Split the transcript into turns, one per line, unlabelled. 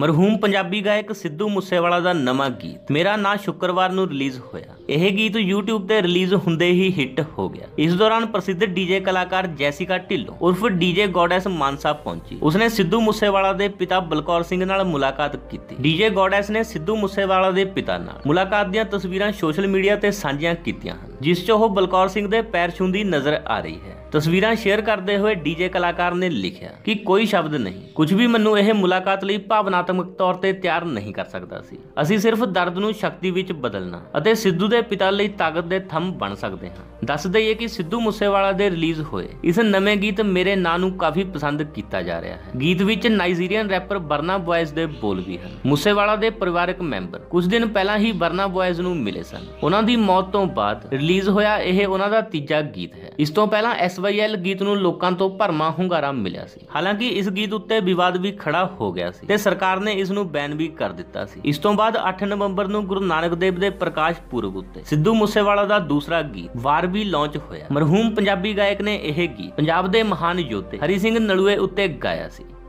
ਮਰਹੂਮ ਪੰਜਾਬੀ ਗਾਇਕ ਸਿੱਧੂ ਮੂਸੇਵਾਲਾ ਦਾ ਨਵਾਂ ਗੀਤ ਮੇਰਾ ਨਾਂ ਸ਼ੁੱਕਰਵਾਰ ਨੂੰ ਰਿਲੀਜ਼ ਹੋਇਆ ਇਹ ਗੀਤ YouTube ਤੇ ਰਿਲੀਜ਼ ਹੁੰਦੇ ਹੀ ਹਿੱਟ ਹੋ ਗਿਆ ਇਸ ਦੌਰਾਨ ਪ੍ਰਸਿੱਧ ਡੀਜੇ ਕਲਾਕਾਰ ਜੈਸਿਕਾ ਢਿੱਲੋਂ ਉਰਫ ਡੀਜੇ ਗੋਡੈਸ ਮਾਨਸਾ ਪਹੁੰਚੀ ਉਸਨੇ ਸਿੱਧੂ ਮੂਸੇਵਾਲਾ ਦੇ ਪਿਤਾ ਬਲਕੌਰ ਸਿੰਘ ਨਾਲ ਮੁਲਾਕਾਤ ਕੀਤੀ ਡੀਜੇ ਗੋਡੈਸ ਨੇ ਸਿੱਧੂ ਮੂਸੇਵਾਲਾ ਦੇ ਪਿਤਾ ਨਾਲ ਮੁਲਾਕਾਤ ਦੀਆਂ ਤਸਵੀਰਾਂ ਸੋਸ਼ਲ ਮੀਡੀਆ ਤੇ ਸਾਂਝੀਆਂ ਕੀਤੀਆਂ ਜਿਸ 'ਚ ਉਹ ਬਲਕੌਰ ਸਿੰਘ ਦੇ ਪੈਰ ਛੁੰਦੀ ਨਜ਼ਰ ਆ ਰਹੀ ਹੈ ਤਸਵੀਰਾਂ ਸ਼ੇਅਰ ਕਰਦੇ ਹੋਏ ਡੀਜੇ ਕਲਾਕਾਰ ਨੇ ਲਿਖਿਆ ਕਿ ਕੋਈ ਸ਼ਬਦ ਨਹੀਂ ਕੁਝ ਵੀ ਮੈਨੂੰ ਇਹ ਮੁਲਾਕਾਤ ਲਈ ਭਾਵਨਾਤਮਕ ਤੌਰ ਤੇ ਤਿਆਰ ਨਹੀਂ ਕਰ ਸਕਦਾ ਸੀ ਅਸੀਂ ਸਿਰਫ ਦਰਦ ਨੂੰ ਸ਼ਕਤੀ ਵਿੱਚ ਬਦਲਣਾ ਅਤੇ ਸਿੱਧੂ ਦੇ ਪਿਤਾ ਲਈ ਤਾਕਤ ਦੇ ਥੰਮ ਬਣ ਸਕਦੇ ਹਾਂ ਦੱਸ ਦਈਏ ਕਿ ਸਿੱਧੂ ਮੂਸੇਵਾਲਾ ਦੇ ਰਿਲੀਜ਼ ਹੋਏ ਇਸ ਨਵੇਂ ਗੀਤ ਮੇਰੇ ਨਾਂ ਨੂੰ ਕਾਫੀ ਪਸੰਦ ਕੀਤਾ ਜਾ ਰਿਹਾ ਹੈ ਗੀਤ ਵਿੱਚ ਨਾਈਜੀਰੀਅਨ ਰੈਪਰ ਬਰਨਾ ਬॉयਜ਼ ਦੇ ਬੋਲ ਵੀ ਹਨ ਮੂਸੇਵਾਲਾ ਦੇ ਪਰਿਵਾਰਕ ਮੈਂਬਰ ਕੁਝ ਦਿਨ ਪਹਿਲਾਂ ਹੀ ਬਰਨਾ ਬॉयਜ਼ ਨੂੰ ਮਿਲੇ ਸਨ ਉਹਨਾਂ ਦੀ ਮੌਤ ਤੋਂ ਬਾਅਦ ਰਿਲੀਜ਼ ਹੋਇਆ ਇਹ ਉਹਨਾਂ ਦਾ ਤੀਜਾ ਗੀਤ ਹੈ ਇਸ ਤੋਂ ਪਹਿਲਾਂ ਐਸਵਾਈਐਲ ਗੀਤ ਨੂੰ ਲੋਕਾਂ ਤੋਂ ਭਰਮਾ ਹੁੰਗਾਰਾ ਮਿਲਿਆ ਸੀ ਹਾਲਾਂਕਿ ਇਸ ਗੀਤ ਉੱਤੇ ਵਿਵਾਦ ਵੀ ਖੜਾ ਹੋ ਗਿਆ ਸੀ ਤੇ ਸਰਕਾਰ ਨੇ ਇਸ ਨੂੰ ਬੈਨ ਵੀ ਕਰ ਦਿੱਤਾ ਸੀ ਇਸ ਤੋਂ ਬਾਅਦ 8 ਨਵੰਬਰ ਨੂੰ ਗੁਰੂ ਨਾਨਕ ਦੇਵ ਦੇ ਪ੍ਰਕਾਸ਼ ਪੁਰਬ ਉੱਤੇ ਸਿੱਧੂ ਮੂਸੇਵਾਲਾ ਦਾ ਦੂਸਰਾ ਗੀਤ ਵਾਰ ਵੀ ਲਾਂਚ ਹੋਇਆ ਮਰਹੂਮ ਪੰਜਾਬੀ ਗਾਇਕ ਨੇ ਇਹ ਗੀਤ ਪੰਜਾਬ ਦੇ ਮਹਾਨ ਯੋਧੇ ਹਰੀ ਸਿੰਘ ਨਲੂਏ ਉੱਤੇ ਗਾਇਆ ਸੀ